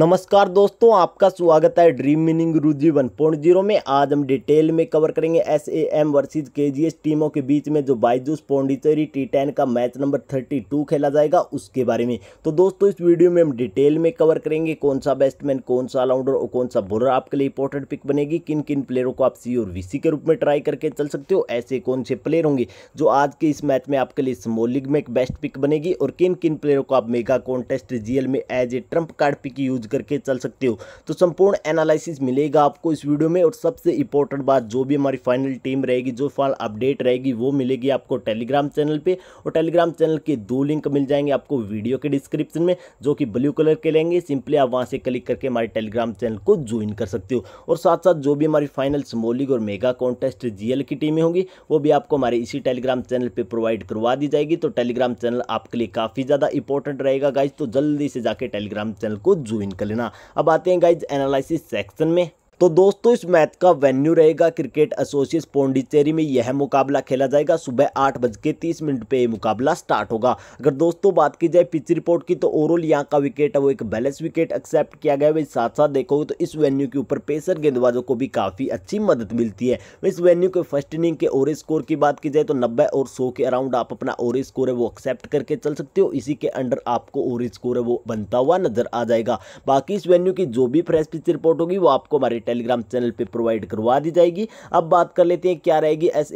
नमस्कार दोस्तों आपका स्वागत है ड्रीम मीनिंग रुजी वन पॉइंट जीरो में आज हम डिटेल में कवर करेंगे एस ए एम वर्सिज के जी एस टीमों के बीच में जो बाइजूस पौंडीचेरी टी टेन का मैच नंबर थर्टी टू खेला जाएगा उसके बारे में तो दोस्तों इस वीडियो में हम डिटेल में कवर करेंगे कौन सा बैट्समैन कौन सा ऑलराउंडर और कौन सा बॉलर आपके लिए इंपॉर्टेंट पिक बनेगी किन किन प्लेयरों को आप सी और वी सी के रूप में ट्राई करके चल सकते हो ऐसे कौन से प्लेयर होंगे जो आज के इस मैच में आपके लिए स्मॉल लीग में एक बेस्ट पिक बनेगी और किन किन प्लेयरों को आप मेगा कॉन्टेस्ट जी एल में as a trump card pick use करके चल सकते हो तो संपूर्ण एनालिसिस मिलेगा आपको इस वीडियो में और सबसे इंपॉर्टेंट बात जो भी हमारी फाइनल टीम रहेगी जो फाइनल अपडेट रहेगी वो मिलेगी आपको टेलीग्राम चैनल पर और टेलीग्राम चैनल के दो लिंक मिल जाएंगे आपको वीडियो के डिस्क्रिप्शन में जो कि ब्लू कलर के लेंगे सिंपली आप वहाँ से क्लिक करके हमारे टेलीग्राम चैनल को ज्वाइन कर सकते हो और साथ साथ जो भी हमारी फाइनल स्मॉल और मेगा कॉन्टेस्ट जीएल की टीमें होंगी वो भी आपको हमारे इसी टेलीग्राम चैनल पर प्रोवाइड करवा दी जाएगी तो टेलीग्राम चैनल आपके लिए काफ़ी ज़्यादा इंपॉर्टेंट रहेगा गाइज तो जल्दी से जाके टेलीग्राम चैनल को ज्वाइन कर लेना अब आते हैं गाइज एनालिसिस सेक्शन में तो दोस्तों इस मैच का वेन्यू रहेगा क्रिकेट एसोसिएट पौंडीचेरी में यह मुकाबला खेला जाएगा सुबह आठ बज के तीस मिनट पर यह मुकाबला स्टार्ट होगा अगर दोस्तों बात की जाए पिच रिपोर्ट की तो ओवरऑल यहाँ का विकेट है वो एक बैलेंस विकेट एक्सेप्ट किया गया वही साथ साथ देखोगे तो इस वेन्यू के ऊपर पेसर गेंदबाजों को भी काफ़ी अच्छी मदद मिलती है इस वेन्यू के फर्स्ट इनिंग के ओवर स्कोर की बात की जाए तो नब्बे और सौ के अराउंड आप अपना ओवर स्कोर है वो एक्सेप्ट करके चल सकते हो इसी के अंडर आपको ओवर स्कोर है वो बनता हुआ नजर आ जाएगा बाकी इस वेन्यू की जो भी फ्रेश पिच रिपोर्ट होगी वो आपको हमारे टेलीग्राम चैनल पर प्रोवाइड करवा दी जाएगी अब बात कर लेते हैं क्या रहेगी एस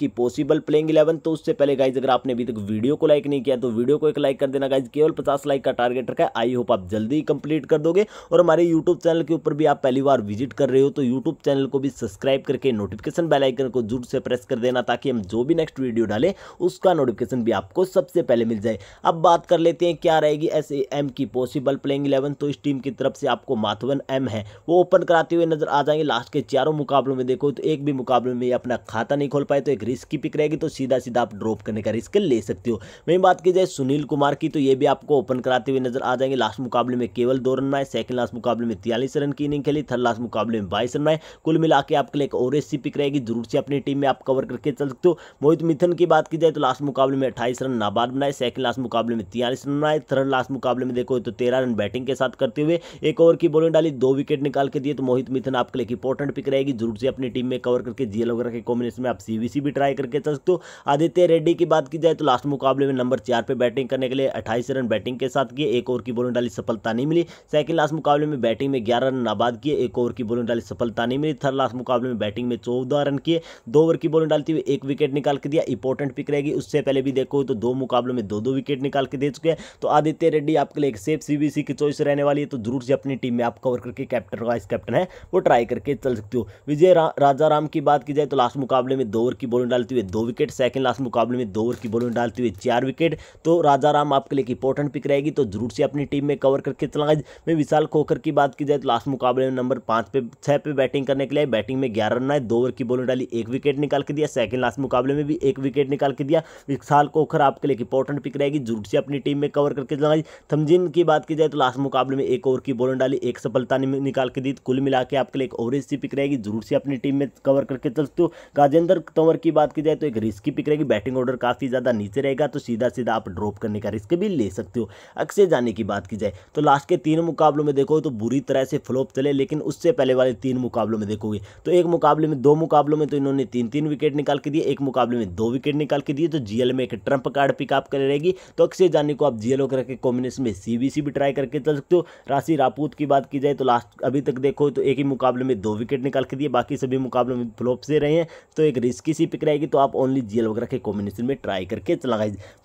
की पॉसिबल प्लेइंग इलेवन तो उससे पहले गाइज अगर आपने अभी तक वीडियो को लाइक नहीं किया तो वीडियो को एक लाइक कर देना गाइज केवल पचास लाइक का टारगेट रखा है आई होप आप जल्दी ही कंप्लीट कर दोगे और हमारे यूट्यूब चैनल के ऊपर भी आप पहली बार विजिट कर रहे हो तो यूट्यूब चैनल को भी सब्सक्राइब करके नोटिफिकेशन बेलाइकन को जरूर से प्रेस कर देना ताकि हम जो भी नेक्स्ट वीडियो डालें उसका नोटिफिकेशन भी आपको सबसे पहले मिल जाए अब बात कर लेते हैं क्या रहेगी एस की पॉसिबल प्लेइंग इलेवन तो इस टीम की तरफ से आपको माथवन एम है वो ओपन कराते हुए नजर नजर आ जाएंगे लास्ट के चारों मुकाबलों में देखो तो एक भी मुकाबले में अपना खाता नहीं खोल पाए तो एक रिस्क की पिक रहेगी तो सीधा सीधा आप ड्रॉप करने का रिस्क ले सकते हो वहीं बात की जाए सुनील कुमार की तो ये भी आपको ओपन कराते हुए नजर आ जाएंगे लास्ट मुकाबले में केवल दो रन आए सेकंड लास्ट मुकाबले में तियालीस रन की इनिंग खेली थर्ड लास्ट मुकाबले में बाईस रन आए कुल मिला के आपके लिए एक और सी पिक रहेगी जरूर से अपनी टीम में आप कवर करके चल सकते हो मोहित मिथन की बात की जाए तो लास्ट मुकाबले में अट्ठाईस रन नाबाद बनाए सेकंड लास्ट मुकाबले में तियालीस रन बनाए थर्ड लास्ट मुकाबले में देखो तो तेरह रन बैटिंग के साथ करते हुए एक ओवर की बॉलिंग डाली दो विकेट निकाल के दिए तो मोहित मिथन ऑप्शन आपके लिए इंपॉर्टेंट पिक रहेगी जरूर से अपनी टीम में कवर करके जीएल वगैरह के कॉम्बिनेशन में आप सीवीसी भी ट्राई करके चल सकते हो आदित्य रेड्डी की बात की जाए तो लास्ट मुकाबले में नंबर चार पर बैटिंग करने के लिए अट्ठाईस रन बैटिंग के साथ किए एक ओवर की बोलिंग डाली सफलता नहीं मिली सेकंड लास्ट मुकाबले में बैटिंग में ग्यारह रन नाबाद किए एक ओवर की बोलिंग डाली सफलता नहीं मिली थर्ड लास्ट मुकाबले में बैटिंग में चौदह रन किए दो ओवर की बोलिंग डालती हुई एक विकेट निकाल के दिया इंपॉर्टेंट पिक रहेगी उससे पहले भी देखो तो दो मुकाबले में दो दो विकेट निकाल के दे चुके हैं तो आदित्य रेड्डी आपके लिए एक सेफ सीबीसी की चॉइस रहने वाली है तो जरूर से अपनी टीम में आप कवर करके कैप्टन वाइस कैप्टन है वो ट्राई करके चल सकते हो विजय रा, राजा राम की बात की जाए तो लास्ट मुकाबले में दो ओवर की बॉलिंग डालते हुए दो विकेट सेकंड लास्ट मुकाबले में दो ओवर की बॉलिंग डालते हुए चार विकेट तो राजा राम आपके लिए इंपॉर्टेंट पिक रहेगी तो जरूर से अपनी टीम में कवर करके चलाएं मैं विशाल खोखर की बात की जाए तो लास्ट मुकाबले में नंबर पाँच पे छः पे बैटिंग करने के लिए बैटिंग में ग्यारह रन आए दो ओवर की बॉलिंग डाली एक विकेट निकाल के दिया सेकंड लास्ट मुकाबले में भी एक विकेट निकाल के दिया विशाल खोखर आपके लिए इंपॉर्टेंट पिक रहेगी जरूर से अपनी टीम में कवर करके चलाएं थमजिन की बात की जाए तो लास्ट मुकाबले में एक ओवर की बॉलिंग डाली एक सफलता निकाल के दी कुल मिला आपके लिए एक ओवरेज सी पिक रहेगी जरूर से अपनी टीम में कवर करके चल सकते हो गाजेंद्र तंवर की बात की जाए तो एक रिस्की पिक रहेगी बैटिंग ऑर्डर काफ़ी ज़्यादा नीचे रहेगा तो सीधा सीधा आप ड्रॉप करने का रिस्क भी ले सकते हो अक्षय जाने की बात की जाए तो लास्ट के तीन मुकाबलों में देखो तो बुरी तरह से फ्लोप चले लेकिन उससे पहले वाले तीन मुकाबलों में देखोगे तो एक मुकाबले में दो मुकाबलों में तो इन्होंने तीन तीन विकेट निकाल के दिए एक मुकाबले में दो विकेट निकाल के दिए तो जीएल में एक ट्रंप कार्ड पिकअप कर रहेगी तो अक्षय जाने को आप जीएलओ करके कॉम्बिनेशन में सीबीसी भी ट्राई करके चल सकते हो राशि रापूत की बात की जाए तो लास्ट अभी तक देखो तो एक ही मुकाबले में दो विकेट निकाल के दिए बाकी सभी मुकाबलों में फ्लॉप से रहे हैं तो एक रिस्की सी पिक रहेगी तो आप ओनली जीएल वगैरह के कॉम्बिनेशन में ट्राई करके चला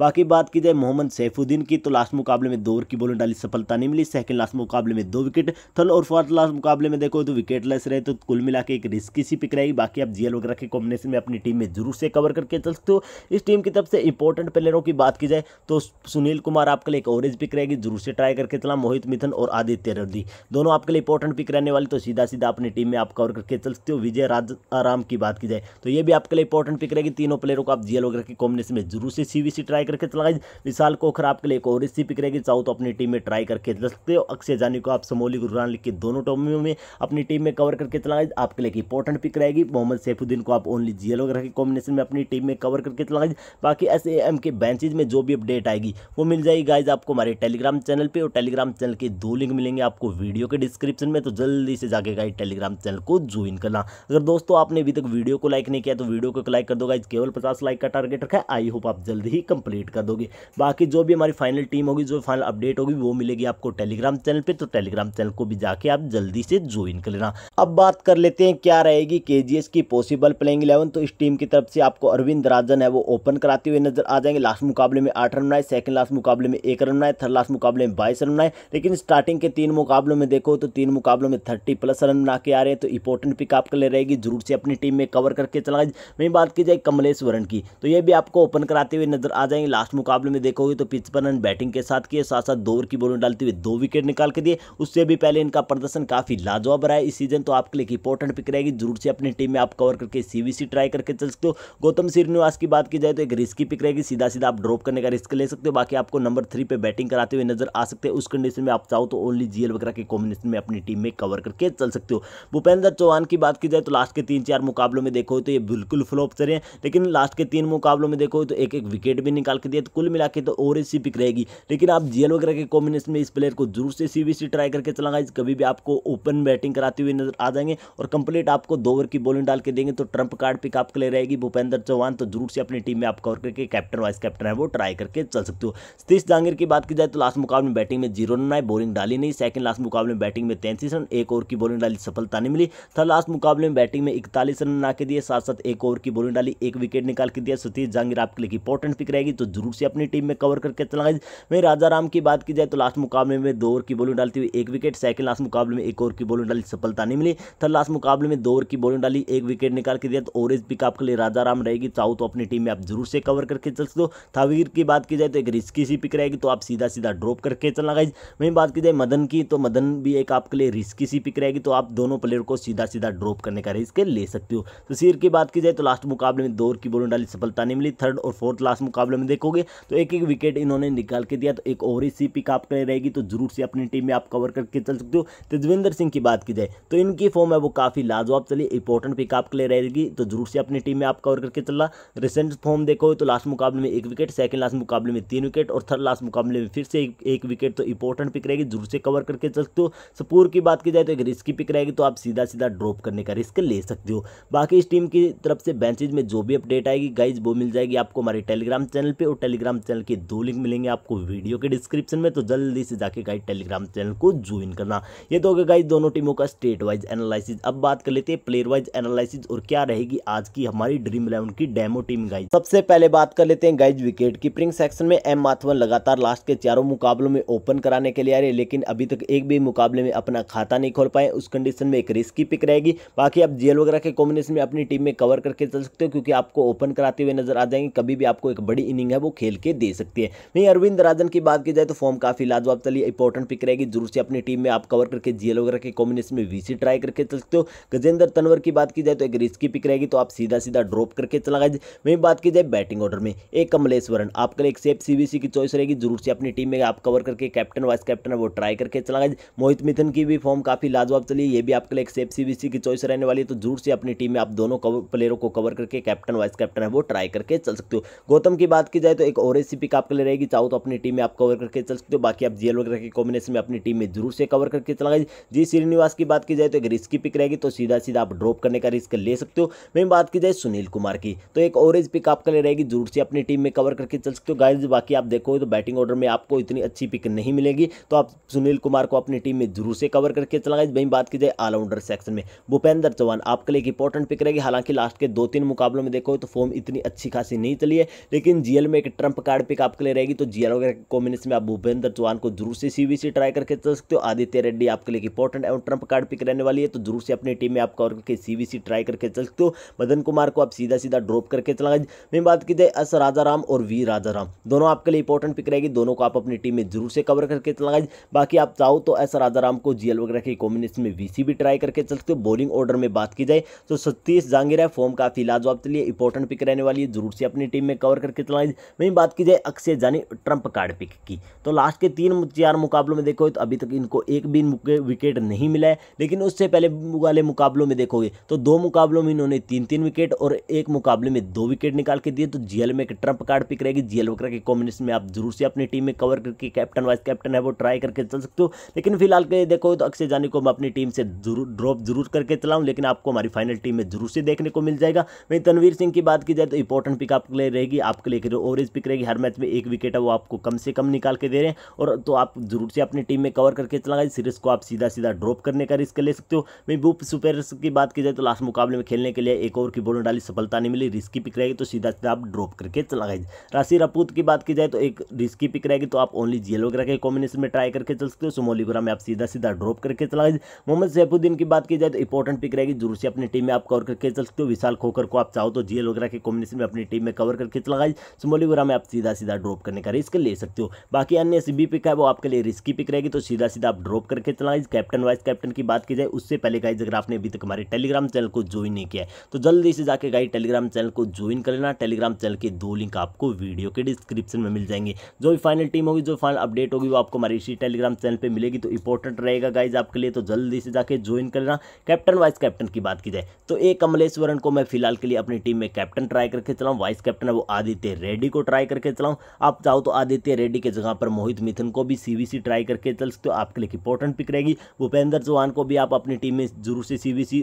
बाकी बात की जाए मोहम्मद सैफुद्दीन की तो लास्ट मुकाबले में दो ओवर की बॉलें डाली सफलता नहीं मिली सेकंड लास्ट मुकाबले में दो विकेट थर्ड और फोर्थ लास्ट मुकाबले में देखो तो विकेट रहे तो कुल मिला एक रिस्की सी पिक रहेगी बाकी आप जीएल वगैरह के कॉम्बिनेशन में अपनी टीम में जरूर से कवर करके चल सकते हो इस टीम की तरफ से इंपॉर्टेंट प्लेयरों की बात की जाए तो सुनील कुमार आपके लिए एक ओवरेज पिक रहेगी जरूर से ट्राई करके चला मोहित मिथन और आदित्य रद्दी दोनों आपके लिए इंपॉर्टेंट पिक रहने वाली तो सीधा सीधा अपनी टीम में आप कवर करके चल सकते हो विजय राज आराम की बात की जाए तो ये भी आपके लिए इंपॉर्टेंट पिक रहेगी तीनों प्लेयरों को आप जीएल वगैरह की कॉम्बिनेशन में जरूर से सीवीसी ट्राई करके चला विशाल कोखर आपके लिए एक और इसी पिक रहेगी चाहो तो अपनी टीम में ट्राई करके चल सकते हो अक्षय जानी को आप समोली गुरुरान लीग के दोनों टोमियों में अपनी टीम में कवर करके चला आपके लिए एक इंपॉर्टेंट पिक रहेगी मोहम्मद सैफुद्दीन को आप ओनली जीएल वगैरह की कॉम्बिनेशन में अपनी टीम में कवर करके चला बाकी एस के बेंचेज में जो भी अपडेट आएगी वो मिल जाएगी गाइज आपको हमारे टेलीग्राम चैनल पर और टेलीग्राम चैनल के दो लिंक मिलेंगे आपको वीडियो के डिस्क्रिप्शन में तो जल्दी से जाके गाइड हमारे टेलीग्राम चैनल को ज्वाइन करना अगर दोस्तों आपने अभी तक वीडियो को लाइक नहीं किया तो वीडियो को लाइक कर दो गाइज केवल पचास लाइक का टारगेट रखा है आई होप आप जल्द ही कंप्लीट कर दोगे बाकी जो भी हमारी फाइनल टीम होगी जो फाइनल अपडेट होगी वो मिलेगी आपको टेलीग्राम चैनल पर तो टेलीग्राम चैनल को भी जाके आप जल्दी से ज्वाइन कर लेना अब बात कर लेते हैं क्या रहेगी के की पॉसिबल प्लेइंग इलेवन तो इस टीम की तरफ से आपको अरविंद राजन है वो ओपन कराते हुए नजर आ जाएंगे लास्ट मुकाबले में आठ रन बनाए सेकंड लास्ट मुकाबले में एक रन बनाए थर्ड लास्ट मुकाबले में बाईस रन बनाए लेकिन स्टार्टिंग के तीन मुकाबलों में देखो तो तीन मुकाबलों में थर्टी प्लस रन रन बना के आ रहे हैं तो इंपॉर्टेंट पिक आपके लिए रहेगी जरूर से अपनी टीम में कवर करके चला वहीं बात की जाए कमलेश वरण की तो ये भी आपको ओपन कराते हुए नजर आ जाएंगे लास्ट मुकाबले में देखोगे तो पिच पर रन बैटिंग के साथ किए साथ साथ दो ओवर की बॉलिंग डालते हुए दो विकेट निकाल के दिए उससे भी पहले इनका प्रदर्शन काफी लाजवाब रहा है इस सीजन तो आपके लिए एक इंपॉर्टेंट पिक रहेगी जरूर से अपनी टीम में आप कवर करके सीबीसी ट्राई करके चल सकते हो गौतम श्रीनिवास की बात की जाए तो एक रिस्की पिक रहेगी सीधा सीधा आप ड्रॉप करने का रिस्क ले सकते हो बाकी आपको नंबर थ्री पे बैटिंग कराते हुए नजर आ सकते हैं उस कंडीशन में आप चाहो तो ओनली जीएल वगैरह के कॉम्बिनेशन में अपनी टीम में कवर करके चल सकते सकते हो भूपेंद्र चौहान की बात की जाए तो लास्ट के तीन चार मुकाबलों में देखो तो ये बिल्कुल फ्लॉप चले हैं लेकिन लास्ट के तीन मुकाबलों में देखो तो एक एक विकेट भी निकाल के दिया तो कुल मिला तो और सी पिक रहेगी लेकिन आप जीएल वगैरह के कॉम्बिनेशन में इस प्लेयर को जरूर से सीबीसी ट्राई करके चलाएंगे कभी भी आपको ओपन बैटिंग कराते हुए नजर आ जाएंगे और कंप्लीट आपको दो ओवर की बॉलिंग डाल के देंगे तो ट्रंप कार्ड पिक आपके लिए रहेगी भूपेंद्र चौहान तो जरूर से अपनी टीम में आप कवर करके कैप्टन वाइस कैप्टन है वो ट्राई करके चल सकते हो सतीश जांगीर की बात की जाए तो लास्ट मुकाबले में बैटिंग में जीरो रन आए बॉलिंग डाली नहीं सेकंड लास्ट मुकाबले में बैटिंग में तैंतीस रन एक ओवर की बॉलिंग डाली बड़ी सफलता नहीं मिली था लास्ट मुकाबले में बैटिंग में इकतालीस रन बना के दिए साथ साथ एक ओवर की बॉलिंग डाली एक विकेट निकाल के दिया सतीश जांगिर आपके लिए इंपॉर्टेंट पिक रहेगी तो जरूर से अपनी टीम में कवर करके चला वहीं राजा राम की बात की जाए तो लास्ट मुकाबले में दो ओवर की बॉलिंग डालती हुई एक विकेट सेकंड लास्ट मुकाबले में एक ओवर की बॉलिंग डाली सफलता नहीं मिली थर्ड लास्ट मुकाबले में दो ओवर की बॉलिंग डाली एक विकेट निकाल के दिया तो ओवरेज पिक आपके लिए राजा राम रहेगी चाहो तो अपनी टीम में आप जरूर से कवर करके चल सकते हो थावीर की बात की जाए तो एक रिस्की सी पिक रहेगी तो आप सीधा सीधा ड्रॉप करके चलना गाइज वहीं बात की जाए मदन की तो मदन भी एक आपके लिए रिस्की सी पिक रहेगी तो आप आप दोनों प्लेयर को सीधा सीधा ड्रॉप करने का रिस्क ले सकते हो तो सीर की बात की जाए तो लास्ट मुकाबले में दो की बोलने डाली सफलता नहीं मिली थर्ड और फोर्थ लास्ट मुकाबले में देखोगे तो एक एक विकेट इन्होंने निकाल के दिया तो एक ओवर ही सी पिक आपके रहेगी तो जरूर से अपनी टीम में आप कवर करके चल सकते हो तेजविंदर तो सिंह की बात की जाए तो इनकी फॉर्म है वो काफ़ी लाजवाब चली इंपॉर्टेंट पिक आपके लिए रहेगी तो जरूर से अपनी टीम में आप कवर करके चलना रिसेंट फॉर्म देखो तो लास्ट मुकाबले में एक विकेट सेकंड लास्ट मुकाबले में तीन विकेट और थर्ड लास्ट मुकाबले में फिर से एक, विकेट तो इंपॉर्टेंट पिक रहेगी जरूर से कवर करके चल सकते हो सपूर तो की बात की जाए तो एक रिस्की पिक पिक रहेगी तो आप सीधा सीधा ड्रॉप करने का रिस्क ले सकते हो बाकी इस टीम की तरफ से बेंचेज में जो भी अपडेट आएगी गाइज वो मिल जाएगी आपको हमारे टेलीग्राम चैनल पर और टेलीग्राम चैनल के दो लिंक मिलेंगे आपको वीडियो के डिस्क्रिप्शन में तो जल्दी से जाके गाइड टेलीग्राम चैनल को ज्वाइन करना ये तो होगा गाइज दोनों टीमों का स्टेट वाइज एनालिसिस अब बात कर लेते हैं प्लेयर वाइज एनालिसिस और क्या रहेगी आज की हमारी ड्रीम इलेवन की डेमो टीम गाइज सबसे पहले बात कर लेते हैं गाइज विकेट कीपरिंग सेक्शन में एम माथवन लगातार लास्ट के चारों मुकाबलों में ओपन कराने के लिए आ रहे लेकिन अभी तक एक भी मुकाबले में अपना खाता नहीं खोल पाए उसका कंडीशन में एक रिस्की पिक रहेगी बाकी आप जेल वगैरह के कॉम्बिनेशन में अपनी टीम में कवर करके चल सकते हो क्योंकि आपको ओपन कराते हुए नजर आ जाएंगे कभी भी आपको एक बड़ी इनिंग है वो खेल के दे सकती है वहीं अरविंद राजन की बात की जाए तो फॉर्म काफी लाजवाब चलिए इंपॉर्टेंट पिक रहेगी जरूर से अपनी टीम में आप कवर करके जीएल वगैरह के कॉम्बिनेशन में वीसी ट्राई करके चल सकते हो गजेंद्र तनवर की बात की जाए तो एक रिस्की पिक रहेगी तो आप सीधा सीधा ड्रॉप करके चला गया वहीं बात की जाए बैटिंग ऑर्डर में एक कमलेश्वरन आपके लिए एक सेफ सीबीसी की चॉइस रहेगी जरूर से अपनी टीम में आप कवर करके कैप्टन वाइस कैप्टन वो ट्राई करके चला गया मोहित मिथन की भी फॉर्म काफी लाजवाब चली ये भी आपके लिए एक सेफ सीबीसी की चॉइस रहने वाली है तो जरूर से अपनी टीम में आप दोनों प्लेयरों को कवर करके कैप्टन वाइस कैप्टन है वो ट्राई करके चल सकते हो गौतम की बात की जाए तो एक और एसी पिक आपके लिए रहेगी चाहो तो अपनी टीम में आप कवर करके चल सकते हो बाकी आप जीएल वगैरह के कॉम्बिनेशन में अपनी टीम में जरूर से कवर करके चलाएंगे जी श्रीनिवास की बात की जाए तो एक रिस्क पिक रहेगी तो सीधा सीधा आप ड्रॉप करने का रिस्क ले सकते हो वहीं बात की जाए सुनील कुमार की तो एक ओरेज पिक आपके लिए रहेगी जरूर से अपनी टीम में कवर करके चल सकते हो गाइज बाकी आप देखोगे तो बैटिंग ऑर्डर में आपको इतनी अच्छी पिक नहीं मिलेगी तो आप सुनील कुमार को अपनी टीम में जरूर से कवर करके चलाएंगे वहीं बात की जाए ऑलराउंडर सेक्शन में भूपेंद्र चौहान आपके लिए एक इंपॉर्टेंट पिक रहेगी हालांकि लास्ट के दो तीन मुकाबलों में देखो तो फॉर्म इतनी अच्छी खासी नहीं चली है लेकिन जीएल में एक ट्रंप कार्ड पिक आपके लिए रहेगी तो जीएल वगैरह कॉम्बिनेशन में आप भूपेंद्र चौहान को जरूर से सी ट्राई करके चल सकते हो आदित्य रेड्डी आपके लिए इंपॉर्टेंट एवं ट्रंप कार्ड पिक रहने वाली है तो जरूर से अपनी टीम में आप कवर करके सी ट्राई करके चल सकते हो मदन कुमार को आप सीधा सीधा ड्रॉप करके चला मैं बात की जाए एस राजा राम और वी राजा राम दोनों आपके लिए इंपॉर्टेंट पिक रहेगी दोनों को आप अपनी टीम में जरूर से कवर करके चला बाकी आप चाहो तो एस राजा राम को जीएल वगैरह के कॉम्बिनेशन में वी बीसी भी ट्राई करके चल सकते हो बॉलिंग ऑर्डर में बात की जाए तो सतीश है फॉर्म काफ़ी लाजवाब के लिए इंपॉर्टेंट पिक रहने वाली है जरूर से अपनी टीम में कवर करके चलाई वहीं बात की जाए अक्षय जानी ट्रंप कार्ड पिक की तो लास्ट के तीन चार मुकाबलों में देखो तो अभी तक इनको एक भी विकेट नहीं मिला है लेकिन उससे पहले वाले मुकाबलों में देखोगे तो दो मुकाबलों में इन्होंने तीन तीन विकेट और एक मुकाबले में दो विकेट निकाल के दिए तो जीएल में एक ट्रंप कार्ड पिक रहेगी जीएल वगैरह के कॉम्बिनेशन में आप जरूर से अपनी टीम में कवर करके कैप्टन वाइस कैप्टन है वो ट्राई करके चल सकते हो लेकिन फिलहाल के देखो तो अक्षय जानी को हम अपनी टीम से जरूर ड्रॉप जरूर करके चलाऊँ लेकिन आपको हमारी फाइनल टीम में जरूर से देखने को मिल जाएगा वहीं तनवीर सिंह की बात की जाए तो इंपॉर्टेंट पिक आपके लिए रहेगी आपके लिए ओवरेज पिक रहेगी हर मैच में एक विकेट है वो आपको कम से कम निकाल के दे रहे हैं और तो आप जरूर से अपनी टीम में कवर करके चला इस सीरीज को आप सीधा सीधा ड्रॉप करने का रिस्क ले सकते हो वहीं बुप सुपेर की बात की जाए तो लास्ट मुकाबले में खेलने के लिए एक ओवर की बोलने डाली सफलता नहीं मिली रिस्की पिक रहेगी तो सीधा सीधा आप ड्रॉप करके चला गए राशि रपूत की बात की जाए तो एक रिस्की पिक रहेगी तो आप ओनली जेल वगैरह के कॉम्बिनेशन में ट्राई करके चल सकते हो सुमोलीपुरा में आप सीधा सीधा ड्रॉप करके चला गए मोहम्मद पर सैफुद्दीन की बात की जाए तो इंपॉर्टेंट पिक रहेगी जरूर से अपनी टीम में आप कवर करके चल सकते हो विशाल खोकर को आप चाहो तो जीएल वगैरह के कॉम्बिनेशन में अपनी टीम में कवर करके लगाई सुमोली वगैरह में आप सीधा सीधा ड्रॉप करने का रिस्क ले सकते हो बाकी अन्य सी पिक है वो आपके लिए रिस्की पिक रहेगी तो सीधा सीधा आप ड्रॉप करके चलाइज कैप्टन वाइस कैप्टन की बात की जाए उससे पहले गाइज अगर आपने अभी तक हमारे टेलीग्राम चैनल को ज्वाइन नहीं किया तो जल्दी से जाकर गाइज टेलीग्राम चैनल को ज्वाइन कर लेना टेलीग्राम चैनल के दो लिंक आपको वीडियो के डिस्क्रिप्शन में मिल जाएंगे जो भी फाइनल टीम होगी जो फाइनल अपडेट होगी वो आपको हमारे इसी टेलीग्राम चैनल पर मिलेगी तो इंपॉर्टेंट रहेगा गाइज आपके लिए तो जल्दी से जाके ज्वाइन कर लेना कैप्टन वाइस कैप्टन की बात की जाए तो ए कमलेश्वरन को मैं फिलहाल के लिए अपनी टीम में कैप्टन ट्राई करके चलाऊँ वाइस कैप्टन है वो आदित्य रेड्डी को ट्राई करके चलाऊँ आप चाहो तो आदित्य रेड्डी के जगह पर मोहित मिथुन को भी सी ट्राई करके चल सकते हो आपके लिए इंपॉर्टेंट पिक रहेगी भूपेंद्र चौहान को भी आप अपनी टीम में जरूर से सी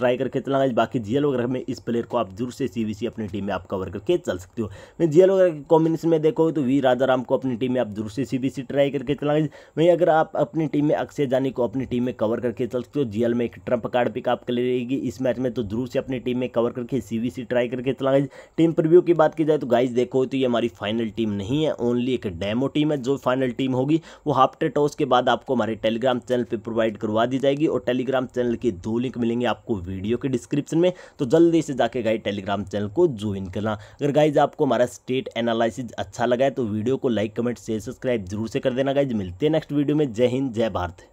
ट्राई करके चलाना बाकी जीएल वगैरह में इस प्लेयर को आप जरूर से सी अपनी टीम में आप कवर करके चल सकते हो मैं जीएल वगैरह के कॉम्बिनेशन में देखो तो वी राजाराम को अपनी टीम में आप जरूर से सी ट्राई करके चलाएंगे वहीं अगर आप अपनी टीम में अक्षय जानी को अपनी टीम में कवर करके के सकते हो जीएल में एक ट्रंप कार्ड पिक आपके लिए रहेगी इस मैच में तो जरूर से अपनी टीम में कवर करके सीवीसी ट्राई करके चला गाइज टीम प्रव्यू की बात की जाए तो गाइज देखो तो ये हमारी फाइनल टीम नहीं है ओनली एक डेमो टीम है जो फाइनल टीम होगी वो हाफ्टे टॉस के बाद आपको हमारे टेलीग्राम चैनल पर प्रोवाइड करवा दी जाएगी और टेलीग्राम चैनल की दो लिंक मिलेंगे आपको वीडियो के डिस्क्रिप्शन में तो जल्दी से जाके गाइज टेलीग्राम चैनल को ज्वाइन करना अगर गाइज आपको हमारा स्टेट एनालिसिस अच्छा लगा है तो वीडियो को लाइक कमेंट शेयर सब्सक्राइब जरूर से कर देना गाइज मिलते हैं नेक्स्ट वीडियो में जय हिंद जय भारत